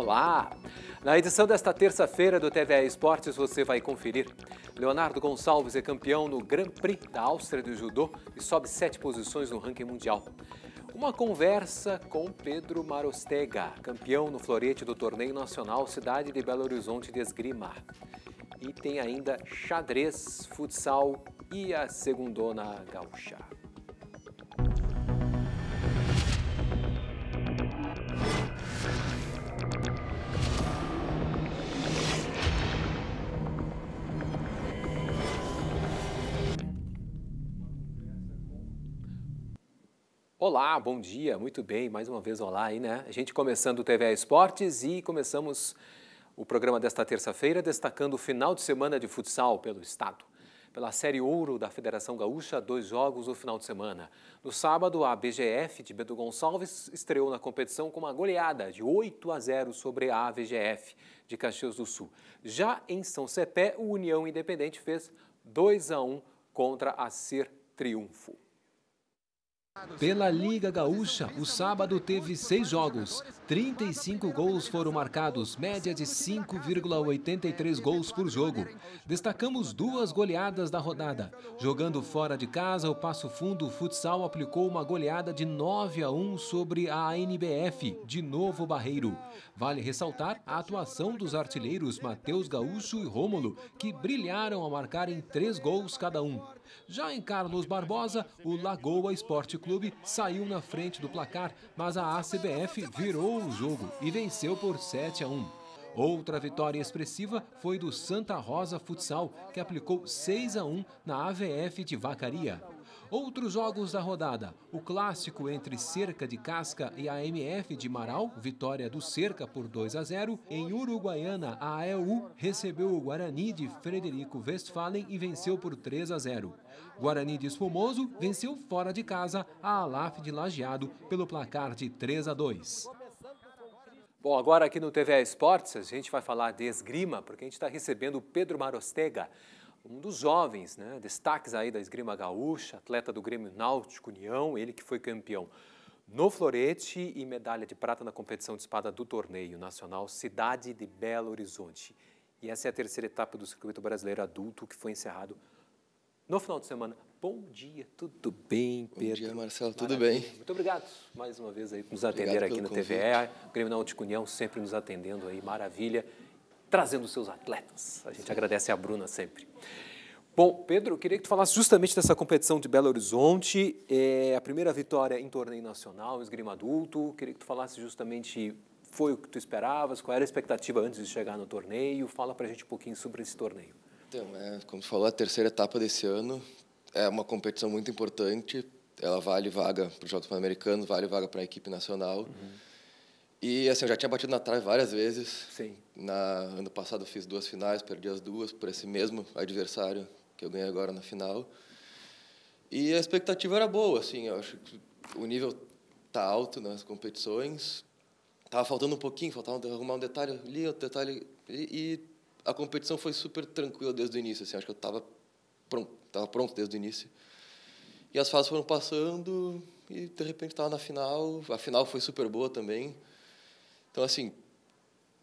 Olá! Na edição desta terça-feira do TV Esportes você vai conferir. Leonardo Gonçalves é campeão no Grand Prix da Áustria do Judô e sobe sete posições no ranking mundial. Uma conversa com Pedro Marostega, campeão no florete do Torneio Nacional Cidade de Belo Horizonte de Esgrima. E tem ainda xadrez, futsal e a segundona gaúcha. Olá, bom dia, muito bem, mais uma vez olá aí, né? A gente começando o TV Esportes e começamos o programa desta terça-feira destacando o final de semana de futsal pelo Estado. Pela Série Ouro da Federação Gaúcha, dois jogos no final de semana. No sábado, a BGF de Beto Gonçalves estreou na competição com uma goleada de 8 a 0 sobre a AVGF de Caxias do Sul. Já em São Cepé, o União Independente fez 2 a 1 contra a Ser Triunfo. Pela Liga Gaúcha, o sábado teve seis jogos. 35 gols foram marcados, média de 5,83 gols por jogo. Destacamos duas goleadas da rodada. Jogando fora de casa, o Passo Fundo o Futsal aplicou uma goleada de 9 a 1 sobre a ANBF, de novo Barreiro. Vale ressaltar a atuação dos artilheiros Matheus Gaúcho e Rômulo, que brilharam ao em três gols cada um. Já em Carlos Barbosa, o Lagoa Esporte Clube saiu na frente do placar, mas a ACBF virou o jogo e venceu por 7 a 1. Outra vitória expressiva foi do Santa Rosa Futsal, que aplicou 6 a 1 na AVF de Vacaria. Outros jogos da rodada. O clássico entre Cerca de Casca e a de Marau, vitória do Cerca por 2 a 0. Em Uruguaiana, a AEU recebeu o Guarani de Frederico Westphalen e venceu por 3 a 0. Guarani de Espumoso venceu fora de casa a Alaf de Lajeado pelo placar de 3 a 2. Bom, agora aqui no TV Esportes a gente vai falar de esgrima, porque a gente está recebendo o Pedro Marostega um dos jovens, né? destaques aí da esgrima gaúcha, atleta do Grêmio Náutico União, ele que foi campeão no florete e medalha de prata na competição de espada do torneio nacional Cidade de Belo Horizonte. E essa é a terceira etapa do circuito brasileiro adulto que foi encerrado no final de semana. Bom dia, tudo bem, Pedro? Bom dia, Marcelo, tudo bem? Muito obrigado mais uma vez aí por nos atender obrigado aqui na convite. TVE. Grêmio Náutico União sempre nos atendendo aí. Maravilha trazendo seus atletas. A gente Sim. agradece a Bruna sempre. Bom, Pedro, eu queria que tu falasse justamente dessa competição de Belo Horizonte, é, a primeira vitória em torneio nacional, esgrima adulto. Eu queria que tu falasse justamente foi o que tu esperavas, qual era a expectativa antes de chegar no torneio. Fala para a gente um pouquinho sobre esse torneio. Então, é, como tu falou, a terceira etapa desse ano é uma competição muito importante. Ela vale vaga para os Jogos Pan-Americanos, vale vaga para a equipe nacional. Uhum e assim, eu já tinha batido na trave várias vezes. Sim. Na, ano passado eu fiz duas finais, perdi as duas por esse mesmo adversário que eu ganhei agora na final. E a expectativa era boa, assim, eu acho que o nível tá alto nas competições. Tava faltando um pouquinho, faltava arrumar um detalhe ali, outro detalhe ali, e a competição foi super tranquila desde o início, assim, acho que eu tava pronto, tava pronto desde o início. E as fases foram passando e de repente tava na final, a final foi super boa também. Então, assim,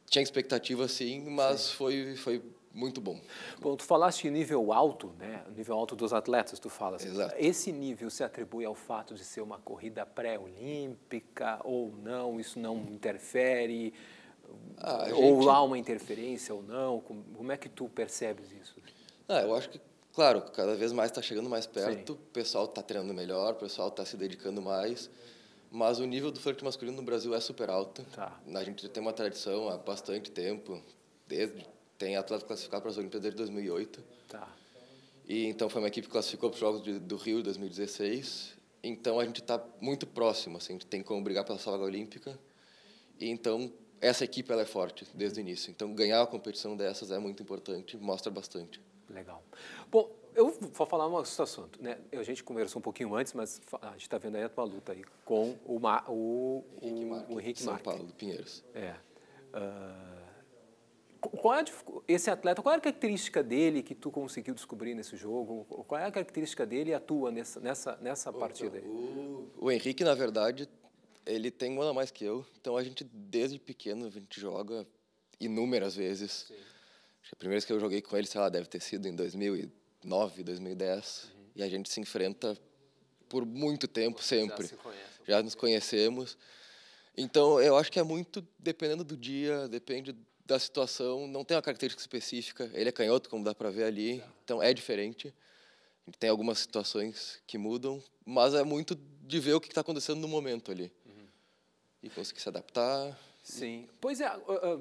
tinha expectativa sim, mas sim. foi foi muito bom. Bom, tu falaste em nível alto, né? Nível alto dos atletas, tu falas. Assim. Exato. Esse nível se atribui ao fato de ser uma corrida pré-olímpica ou não? Isso não interfere? Ah, gente... Ou há uma interferência ou não? Como é que tu percebes isso? Ah, eu acho que, claro, cada vez mais está chegando mais perto, sim. o pessoal está treinando melhor, o pessoal está se dedicando mais. Mas o nível do flerte masculino no Brasil é super alto. Tá. A gente já tem uma tradição há bastante tempo. Desde, tem atleta classificado para as Olimpíadas desde 2008. Tá. E então foi uma equipe que classificou para os Jogos de, do Rio 2016. Então a gente está muito próximo, assim, a gente tem como brigar pela sala olímpica. E então essa equipe ela é forte desde o início. Então ganhar a competição dessas é muito importante, mostra bastante. Legal. Bom, eu vou falar um assunto, né? A gente conversou um pouquinho antes, mas a gente está vendo aí tua luta aí com o, Ma, o, Henrique Marques. o Henrique São Paulo, do Pinheiros. É. Uh, qual é a, esse atleta, qual é a característica dele que tu conseguiu descobrir nesse jogo? Qual é a característica dele e tua nessa, nessa, nessa partida aí? o, o, Henrique, na verdade, ele tem um ano a mais que eu, então a gente, desde pequeno, a gente joga inúmeras vezes. Sim. A primeira vez que eu joguei com ele, sei lá, deve ter sido em 2000 2009, 2010. Uhum. E a gente se enfrenta por muito tempo, Você sempre. Já, conhece, já nos conhecemos. Então, eu acho que é muito dependendo do dia, depende da situação, não tem uma característica específica. Ele é canhoto, como dá para ver ali, tá. então é diferente. Tem algumas situações que mudam, mas é muito de ver o que está acontecendo no momento ali. Uhum. E conseguir se adaptar. Sim. Pois é,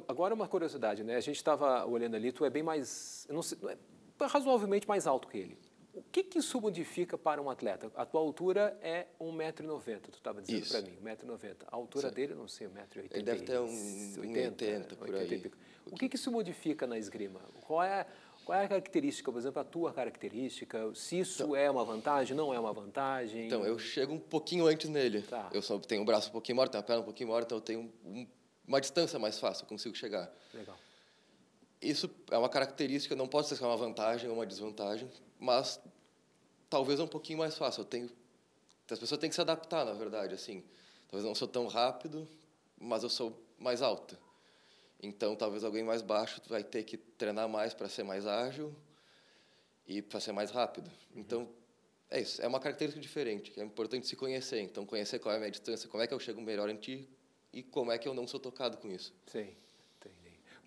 agora uma curiosidade, né? A gente estava olhando ali, tu é bem mais. Não sei, não é, é razoavelmente mais alto que ele. O que, que isso modifica para um atleta? A tua altura é 1,90m, tu estava dizendo para mim, 1,90m. A altura dele, não sei, 1,80m. Ele deve ter uns um 80, por aí. O que, que isso modifica na esgrima? Qual é, qual é a característica, por exemplo, a tua característica? Se isso então, é uma vantagem, não é uma vantagem? Então, eu chego um pouquinho antes nele. Tá. Eu só tenho o um braço um pouquinho maior, tenho a perna um pouquinho maior, então eu tenho um, uma distância mais fácil, eu consigo chegar. Legal isso é uma característica, não pode ser uma vantagem ou uma desvantagem, mas talvez é um pouquinho mais fácil. Eu tenho, as pessoas têm que se adaptar, na verdade, assim. Talvez eu não sou tão rápido, mas eu sou mais alta. Então, talvez alguém mais baixo vai ter que treinar mais para ser mais ágil e para ser mais rápido. Uhum. Então, é isso. É uma característica diferente, que é importante se conhecer. Então, conhecer qual é a minha distância, como é que eu chego melhor em ti e como é que eu não sou tocado com isso. Sim.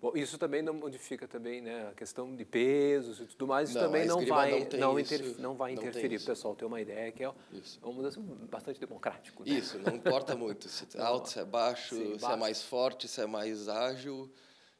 Bom, isso também não modifica também, né, a questão de pesos e tudo mais, isso não, também é não vai não, não, inter, não vai não interferir. Pessoal, tem uma ideia que é uma mudança bastante democrática Né? Isso, não importa muito se é alto, se é baixo, Sim, se é mais forte, se é mais ágil. O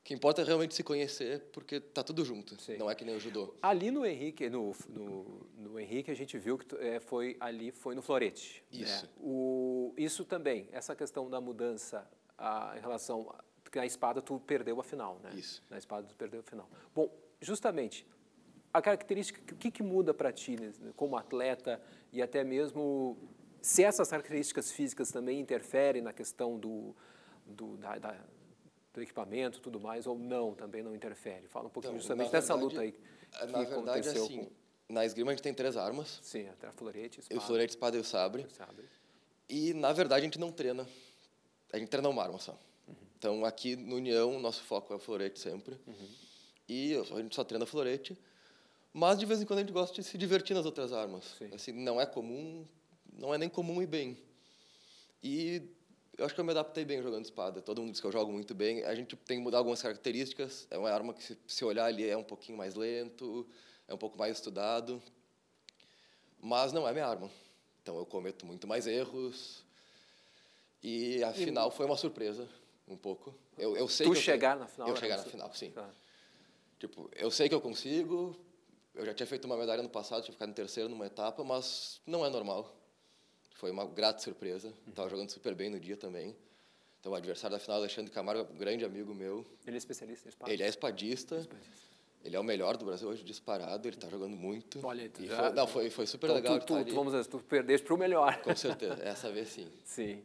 que importa é realmente se conhecer, porque tá tudo junto. Sim. Não é que nem o judô. Ali no Henrique, no, no, no Henrique a gente viu que é, foi ali foi no florete. Né? Isso. Né? O, isso também, essa questão da mudança a, em relação porque na espada tu perdeu a final, né? Isso. Na espada tu perdeu a final. Bom, justamente, a característica, o que, que muda para ti né, como atleta e até mesmo se essas características físicas também interferem na questão do, do, da, da, do equipamento tudo mais, ou não, também não interfere? Fala um pouquinho então, justamente dessa luta aí que é, na verdade, aconteceu. Assim, com... Na esgrima a gente tem três armas. Sim, a é, é florete, espada. O florete, espada e o sabre. E, o sabre. e, na verdade, a gente não treina. A gente treina uma arma só. Então, aqui no União, o nosso foco é o florete sempre. Uhum. E a gente só treina florete. Mas, de vez em quando, a gente gosta de se divertir nas outras armas. Sim. Assim, não é comum, não é nem comum e bem. E eu acho que eu me adaptei bem jogando espada. Todo mundo diz que eu jogo muito bem. A gente tem que mudar algumas características. É uma arma que, se olhar ali, é um pouquinho mais lento, é um pouco mais estudado. Mas não é minha arma. Então, eu cometo muito mais erros. E, afinal, e... foi uma surpresa um pouco. Eu, eu sei tu que eu chegar na final. Eu chegar na final, sim. Tá. Tipo, eu sei que eu consigo. Eu já tinha feito uma medalha no passado, tinha ficado em terceiro numa etapa, mas não é normal. Foi uma grata surpresa. Estava uhum. jogando super bem no dia também. Então, o adversário da final, Alexandre Camargo, é um grande amigo meu. Ele é especialista em espada? Ele é espadista. espadista. Ele é o melhor do Brasil hoje, disparado. Ele está jogando muito. Olha, então, e foi, não, foi, foi super então, legal. Tu, tu, tá tu, vamos dizer, tu perdeste para o melhor. Com certeza, essa vez sim. Sim.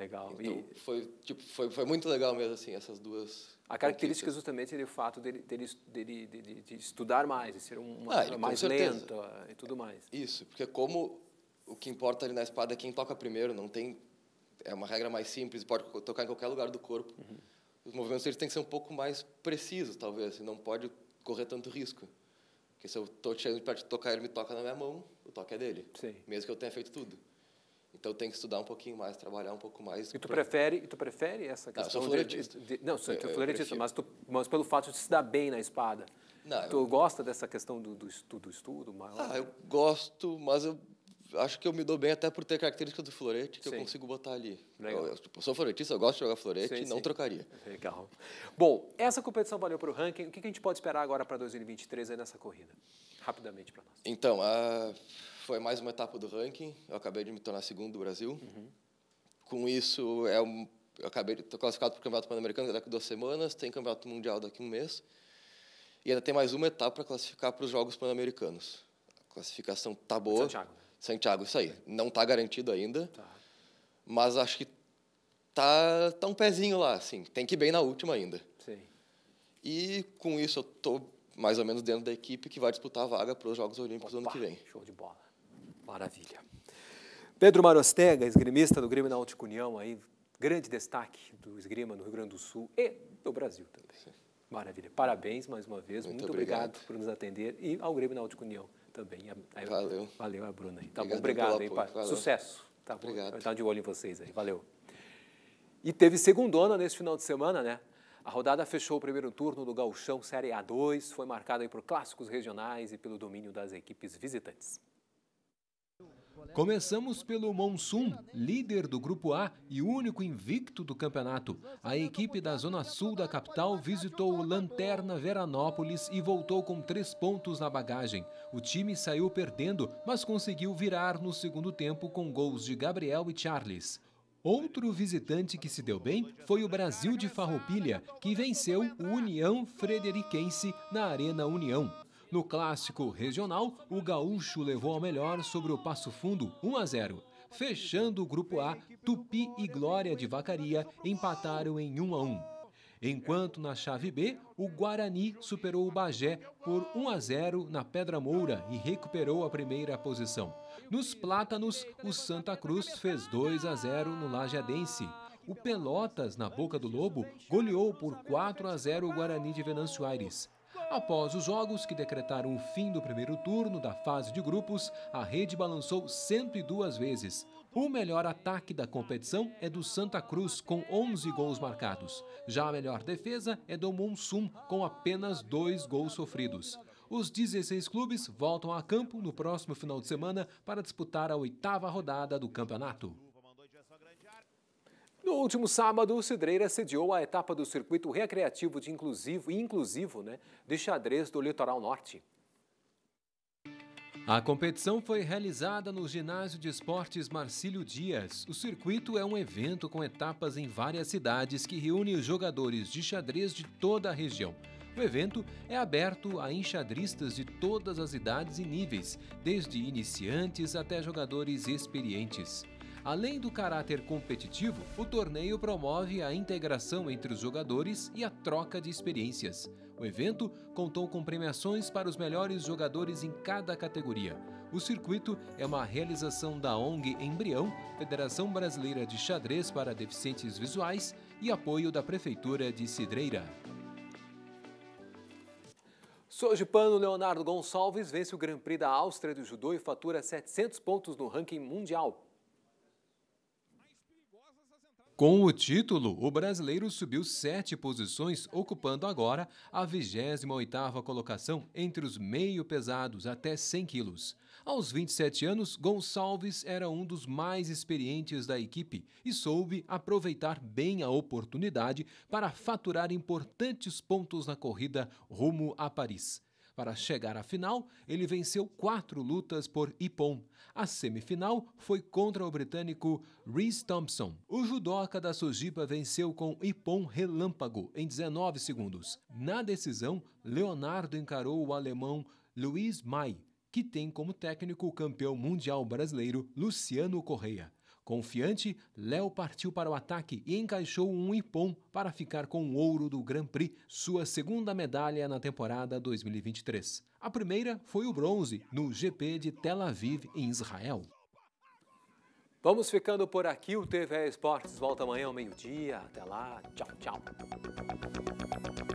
Legal. Então, e... foi, tipo, foi, foi muito legal mesmo, assim, essas duas... A característica justamente é o fato dele, dele, dele, dele, de estudar mais, de ser uma ah, mais lenta e tudo mais. Isso, porque como o que importa ali na espada é quem toca primeiro, não tem... É uma regra mais simples, pode tocar em qualquer lugar do corpo. Uhum. Os movimentos eles têm que ser um pouco mais precisos, talvez, não pode correr tanto risco. Porque se eu estou chegando para tocar, ele me toca na minha mão, o toque é dele. Sim. Mesmo que eu tenha feito tudo. Então tem que estudar um pouquinho mais, trabalhar um pouco mais. E tu prefere, e tu prefere essa questão? Não, eu sou floretista. De, de, não, sou, tu é floretista, mas, tu, mas pelo fato de se dar bem na espada. Não, tu eu... gosta dessa questão do, do estudo, do estudo maior? Ah, eu gosto, mas eu acho que eu me dou bem até por ter características do florete que sim. eu consigo botar ali. Legal. Eu, eu sou floretista, eu gosto de jogar florete sim, não sim. trocaria. Legal. Bom, essa competição valeu para o ranking. O que a gente pode esperar agora para 2023 nessa corrida? rapidamente para nós. Então, a, foi mais uma etapa do ranking. Eu acabei de me tornar segundo do Brasil. Uhum. Com isso, é um, eu acabei de classificado para o Campeonato Pan-Americano daqui a duas semanas, tem Campeonato Mundial daqui a um mês. E ainda tem mais uma etapa para classificar para os Jogos Pan-Americanos. A classificação tá boa. Santiago. Santiago, isso aí. É. Não está garantido ainda. Tá. Mas acho que tá, tá um pezinho lá, assim. Tem que ir bem na última ainda. Sim. E com isso eu tô mais ou menos dentro da equipe que vai disputar a vaga para os Jogos Olímpicos Opa, do ano que vem. Show de bola. Maravilha. Pedro Marostega, esgrimista do Grêmio Náutico União, aí, grande destaque do esgrima no Rio Grande do Sul e do Brasil também. Sim. Maravilha. Parabéns mais uma vez. Muito, Muito obrigado. obrigado. por nos atender e ao Grêmio Náutico União também. valeu. Valeu a Bruna. Aí. Tá bom, obrigado aí, valeu. Sucesso. Tá obrigado. Bom. Tá de olho em vocês aí. Valeu. E teve segundona nesse final de semana, né? A rodada fechou o primeiro turno do Gauchão Série A2, foi marcada por clássicos regionais e pelo domínio das equipes visitantes. Começamos pelo Monsum, líder do Grupo A e único invicto do campeonato. A equipe da Zona Sul da capital visitou o Lanterna Veranópolis e voltou com três pontos na bagagem. O time saiu perdendo, mas conseguiu virar no segundo tempo com gols de Gabriel e Charles. Outro visitante que se deu bem foi o Brasil de Farroupilha, que venceu o União Frederiquense na Arena União. No clássico regional, o gaúcho levou ao melhor sobre o Passo Fundo 1 a 0. Fechando o grupo A, Tupi e Glória de Vacaria empataram em 1 a 1 enquanto na chave B, o Guarani superou o Bagé por 1 a 0 na Pedra Moura e recuperou a primeira posição. Nos Plátanos, o Santa Cruz fez 2 a 0 no Lajeadense. O Pelotas, na Boca do Lobo, goleou por 4 a 0 o Guarani de Venâncio Aires. Após os jogos que decretaram o fim do primeiro turno da fase de grupos, a rede balançou 102 vezes. O melhor ataque da competição é do Santa Cruz, com 11 gols marcados. Já a melhor defesa é do Monsum, com apenas dois gols sofridos. Os 16 clubes voltam a campo no próximo final de semana para disputar a oitava rodada do campeonato. No último sábado, o Cidreira sediou a etapa do circuito recreativo de inclusivo e inclusivo né, de xadrez do Litoral Norte. A competição foi realizada no Ginásio de Esportes Marcílio Dias. O circuito é um evento com etapas em várias cidades que reúne os jogadores de xadrez de toda a região. O evento é aberto a enxadristas de todas as idades e níveis, desde iniciantes até jogadores experientes. Além do caráter competitivo, o torneio promove a integração entre os jogadores e a troca de experiências. O evento contou com premiações para os melhores jogadores em cada categoria. O circuito é uma realização da ONG Embrião, Federação Brasileira de Xadrez para Deficientes Visuais e apoio da Prefeitura de Cidreira. Sojipano Leonardo Gonçalves vence o Grand Prix da Áustria do judô e fatura 700 pontos no ranking mundial. Com o título, o brasileiro subiu sete posições, ocupando agora a 28ª colocação entre os meio pesados até 100 quilos. Aos 27 anos, Gonçalves era um dos mais experientes da equipe e soube aproveitar bem a oportunidade para faturar importantes pontos na corrida rumo a Paris. Para chegar à final, ele venceu quatro lutas por Ippon. A semifinal foi contra o britânico Rhys Thompson. O judoca da Sojipa venceu com Ippon relâmpago em 19 segundos. Na decisão, Leonardo encarou o alemão Luiz Mai, que tem como técnico o campeão mundial brasileiro Luciano Correia. Confiante, Léo partiu para o ataque e encaixou um ipom para ficar com o ouro do Grand Prix, sua segunda medalha na temporada 2023. A primeira foi o bronze no GP de Tel Aviv, em Israel. Vamos ficando por aqui. O TV Esportes volta amanhã ao meio-dia. Até lá. Tchau, tchau.